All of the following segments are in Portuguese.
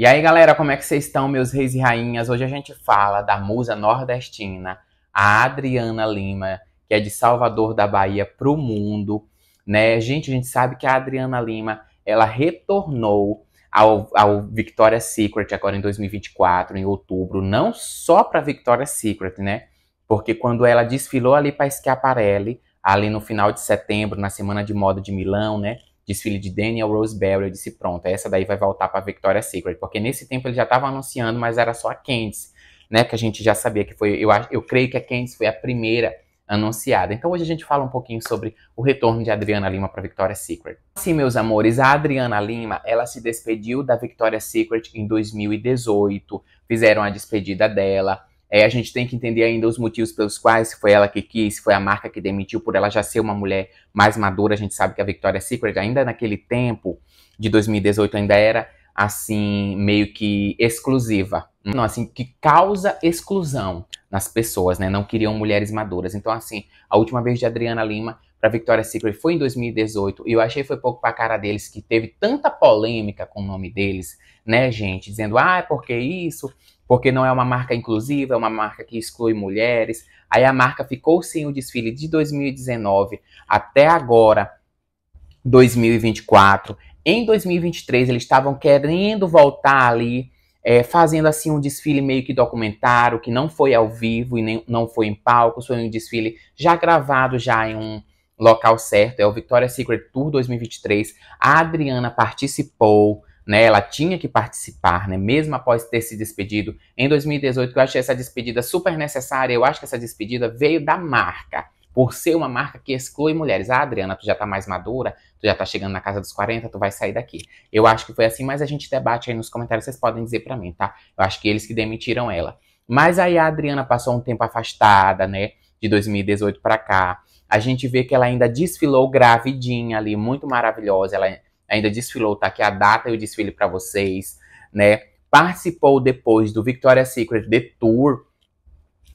E aí, galera, como é que vocês estão, meus reis e rainhas? Hoje a gente fala da musa nordestina, a Adriana Lima, que é de Salvador da Bahia para o mundo, né? Gente, a gente sabe que a Adriana Lima, ela retornou ao, ao Victoria's Secret agora em 2024, em outubro, não só para Victoria's Secret, né? Porque quando ela desfilou ali para Schiaparelli, ali no final de setembro, na Semana de Moda de Milão, né? desfile de Daniel Roseberry. Eu disse, pronto, essa daí vai voltar para Victoria's Secret, porque nesse tempo ele já estava anunciando, mas era só a Candice, né? Que a gente já sabia que foi, eu, eu creio que a Candice foi a primeira anunciada. Então hoje a gente fala um pouquinho sobre o retorno de Adriana Lima para Victoria's Secret. Sim, meus amores, a Adriana Lima, ela se despediu da Victoria's Secret em 2018. Fizeram a despedida dela. É, a gente tem que entender ainda os motivos pelos quais, se foi ela que quis, se foi a marca que demitiu, por ela já ser uma mulher mais madura. A gente sabe que a Victoria's Secret, ainda naquele tempo de 2018, ainda era assim, meio que exclusiva. Não, assim, que causa exclusão nas pessoas, né? Não queriam mulheres maduras. Então, assim, a última vez de Adriana Lima para Victoria's Secret foi em 2018 e eu achei foi pouco para a cara deles que teve tanta polêmica com o nome deles, né, gente, dizendo ah é porque isso, porque não é uma marca inclusiva, é uma marca que exclui mulheres. Aí a marca ficou sem o desfile de 2019 até agora, 2024. Em 2023, eles estavam querendo voltar ali, é, fazendo assim um desfile meio que documentário, que não foi ao vivo e nem, não foi em palco, foi um desfile já gravado, já em um local certo. É o Victoria's Secret Tour 2023. A Adriana participou né? Ela tinha que participar, né? Mesmo após ter se despedido em 2018, eu achei essa despedida super necessária. Eu acho que essa despedida veio da marca por ser uma marca que exclui mulheres. Ah, Adriana, tu já tá mais madura, tu já tá chegando na casa dos 40, tu vai sair daqui. Eu acho que foi assim, mas a gente debate aí nos comentários, vocês podem dizer para mim, tá? Eu acho que eles que demitiram ela. Mas aí a Adriana passou um tempo afastada, né? De 2018 para cá. A gente vê que ela ainda desfilou gravidinha ali, muito maravilhosa. Ela ainda desfilou, tá aqui a data e o desfile para vocês, né? Participou depois do Victoria's Secret The Tour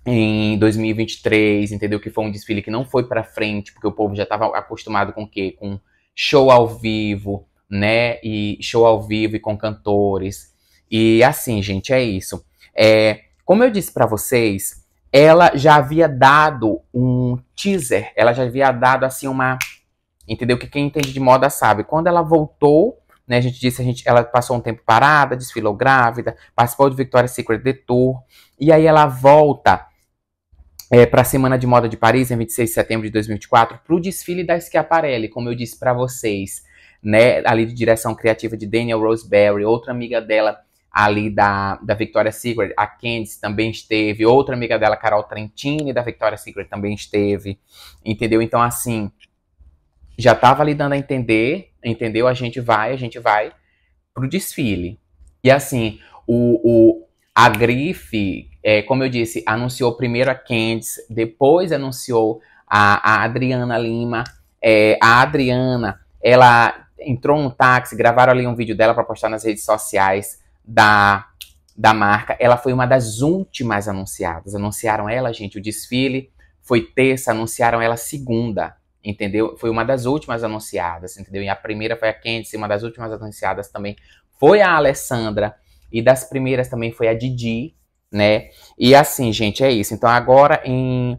em 2023, entendeu? Que foi um desfile que não foi para frente, porque o povo já estava acostumado com o quê? Com show ao vivo, né? E show ao vivo e com cantores. E assim, gente, é isso. É, como eu disse para vocês, ela já havia dado um teaser, ela já havia dado assim uma Entendeu? Que quem entende de moda sabe. Quando ela voltou, né, a gente disse, a gente, ela passou um tempo parada, desfilou grávida, participou de Victoria's Secret Detour. E aí ela volta é, para a Semana de Moda de Paris, em 26 de setembro de 2024, para o desfile da Schiaparelli, como eu disse para vocês. Né, ali de direção criativa de Daniel Roseberry, outra amiga dela ali da, da Victoria's Secret, a Candice também esteve, outra amiga dela, Carol Trentini, da Victoria's Secret também esteve, entendeu? Então, assim, já estava lhe dando a entender, entendeu? A gente vai, a gente vai pro desfile. E assim, o, o a grife, é, como eu disse, anunciou primeiro a Candice, depois anunciou a, a Adriana Lima. É, a Adriana, ela entrou num táxi, gravaram ali um vídeo dela para postar nas redes sociais da, da marca. Ela foi uma das últimas anunciadas. Anunciaram ela, gente, o desfile foi terça, anunciaram ela segunda entendeu? Foi uma das últimas anunciadas, entendeu? E a primeira foi a Candice, uma das últimas anunciadas também foi a Alessandra, e das primeiras também foi a Didi, né? E assim, gente, é isso. Então agora em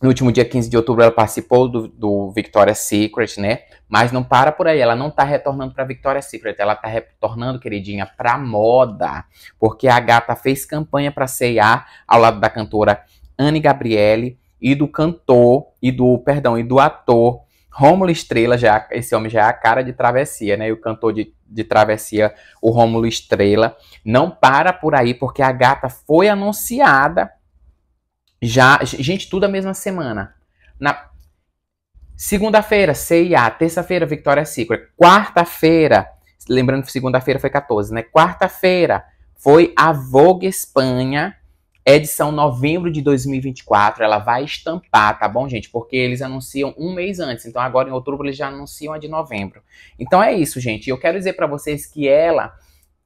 no último dia 15 de outubro ela participou do, do Victoria's Secret, né? Mas não para por aí, ela não tá retornando pra Victoria's Secret, ela tá retornando, queridinha, pra moda. Porque a gata fez campanha pra C&A ao lado da cantora Anne Gabriele, e do cantor e do, perdão, e do ator Rômulo Estrela, já, esse homem já é a cara de travessia, né? E o cantor de, de travessia, o Rômulo Estrela, não para por aí, porque a gata foi anunciada já, gente, tudo a mesma semana. Na segunda-feira, CIA, terça-feira, Victoria Secret, quarta-feira, lembrando que segunda-feira foi 14, né? Quarta-feira foi a Vogue Espanha edição novembro de 2024, ela vai estampar, tá bom, gente? Porque eles anunciam um mês antes, então agora em outubro eles já anunciam a de novembro. Então é isso, gente. Eu quero dizer para vocês que ela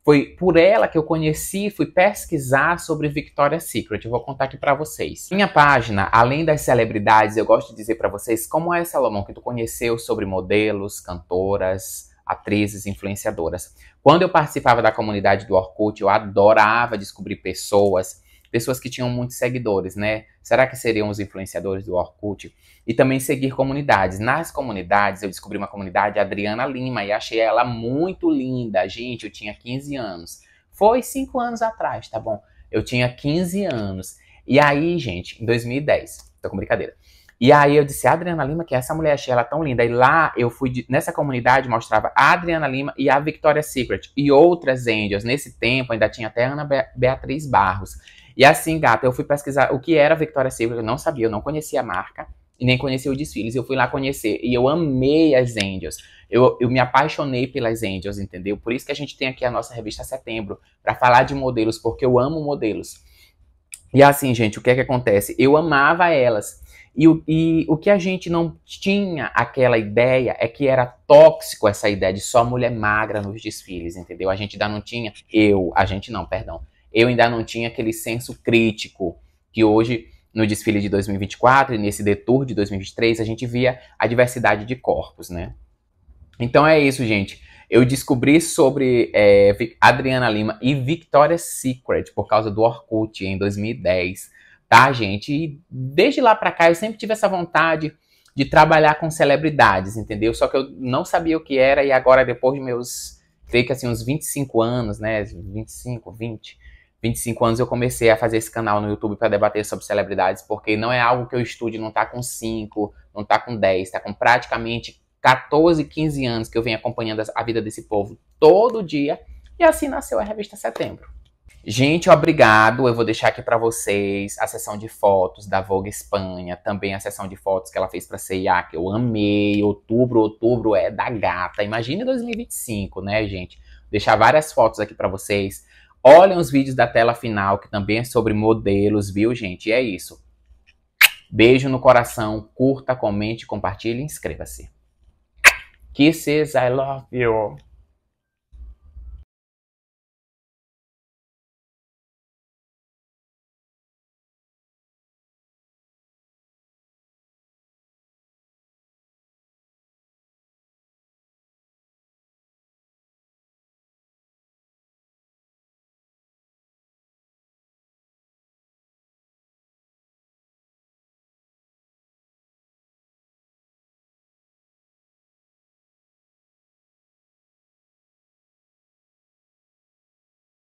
foi por ela que eu conheci, fui pesquisar sobre Victoria's Secret. Eu vou contar aqui para vocês. Minha página, além das celebridades, eu gosto de dizer para vocês como é Salomão que tu conheceu sobre modelos, cantoras, atrizes, influenciadoras. Quando eu participava da comunidade do Orkut, eu adorava descobrir pessoas pessoas que tinham muitos seguidores, né? Será que seriam os influenciadores do Orkut? E também seguir comunidades. Nas comunidades, eu descobri uma comunidade, Adriana Lima, e achei ela muito linda. Gente, eu tinha 15 anos. Foi cinco anos atrás, tá bom? Eu tinha 15 anos. E aí, gente, em 2010, tô com brincadeira. E aí eu disse, Adriana Lima, que é essa mulher, achei ela tão linda. E lá eu fui, de, nessa comunidade, mostrava a Adriana Lima e a Victoria's Secret e outras angels. Nesse tempo ainda tinha até Ana Be Beatriz Barros. E assim, gata, eu fui pesquisar o que era Victoria's Secret, eu não sabia, eu não conhecia a marca e nem conhecia os desfiles. Eu fui lá conhecer e eu amei as Angels. Eu, eu me apaixonei pelas Angels, entendeu? Por isso que a gente tem aqui a nossa revista Setembro, para falar de modelos, porque eu amo modelos. E assim, gente, o que é que acontece? Eu amava elas. E, e, o que a gente não tinha aquela ideia é que era tóxico essa ideia de só mulher magra nos desfiles, entendeu? A gente ainda não tinha, eu, a gente não, perdão, eu ainda não tinha aquele senso crítico que hoje no desfile de 2024 e nesse detour de 2023 a gente via a diversidade de corpos, né? Então é isso, gente. Eu descobri sobre é, Adriana Lima e Victoria's Secret por causa do Orkut em 2010, tá, gente? E desde lá pra cá eu sempre tive essa vontade de trabalhar com celebridades, entendeu? Só que eu não sabia o que era e agora, depois de meus, creio que assim, uns 25 anos, né? 25, 20, 25 anos eu comecei a fazer esse canal no YouTube para debater sobre celebridades, porque não é algo que eu estude, não tá com 5, não tá com 10, tá com praticamente 14, 15 anos que eu venho acompanhando a vida desse povo todo dia. E assim nasceu a revista Setembro. Gente, obrigado. Eu vou deixar aqui para vocês a sessão de fotos da Vogue Espanha, também a sessão de fotos que ela fez para CIA, que eu amei. Outubro, outubro é da gata. Imagine 2025, né, gente? Vou deixar várias fotos aqui para vocês. Olhem os vídeos da tela final, que também é sobre modelos, viu, gente? E é isso. Beijo no coração, curta, comente, compartilhe e inscreva-se. Kisses, I love you.